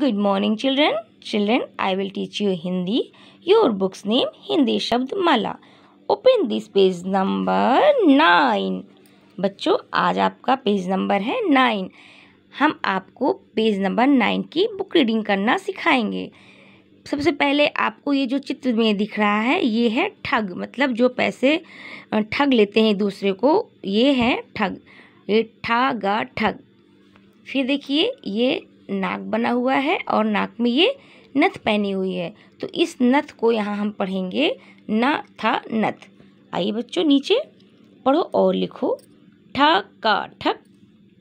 good morning children children I will teach you Hindi your books name Hindi Shabd Mala open this page number nine बच्चों आज आपका page number है nine हम आपको page number nine की book reading करना सिखाएंगे सबसे पहले आपको ये जो चित्र में दिख रहा है ये है ठग मतलब जो पैसे ठग लेते हैं दूसरे को ये है ठग ये ठा गा ठग फिर देखिए ये नाक बना हुआ है और नाक में ये नथ पहनी हुई है तो इस नथ को यहाँ हम पढ़ेंगे न था नथ आइए बच्चों नीचे पढ़ो और लिखो ठा का ठक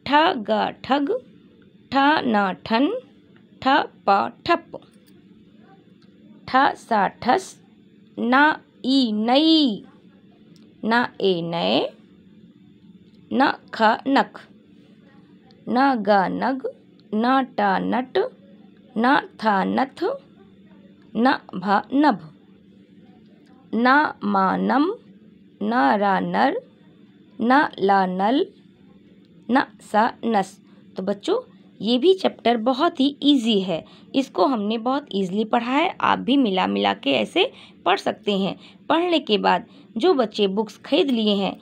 ठा गा ठग ठा ना ठन ठा पा ठप ठा सा ठस ना ई नई ना ए नए न खा नख न गा नग न ट नट ना थ नथ न भ नभ ना मानम ना र नर न ल नल न सा नस तो बच्चों ये भी चैप्टर बहुत ही इजी है इसको हमने बहुत इजीली पढ़ा है आप भी मिला मिला के ऐसे पढ़ सकते हैं पढ़ने के बाद जो बच्चे बुक्स खरीद लिए हैं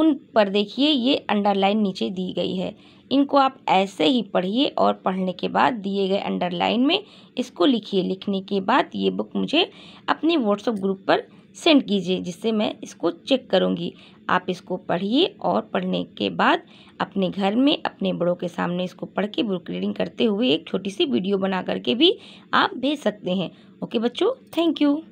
उन पर देखिए ये अंडरलाइन नीचे दी गई है इनको आप ऐसे ही पढ़िए और पढ़ने के बाद दिए गए अंडरलाइन में इसको लिखिए लिखने के बाद ये बुक मुझे अपने व्हाट्सएप ग्रुप पर सेंड कीजिए जिससे मैं इसको चेक करूँगी आप इसको पढ़िए और पढ़ने के बाद अपने घर में अपने बड़ों के सामने इसको पढ़ के बुक रीडिंग करते हुए एक छोटी सी वीडियो बना करके भी आप भेज सकते हैं ओके बच्चों थैंक यू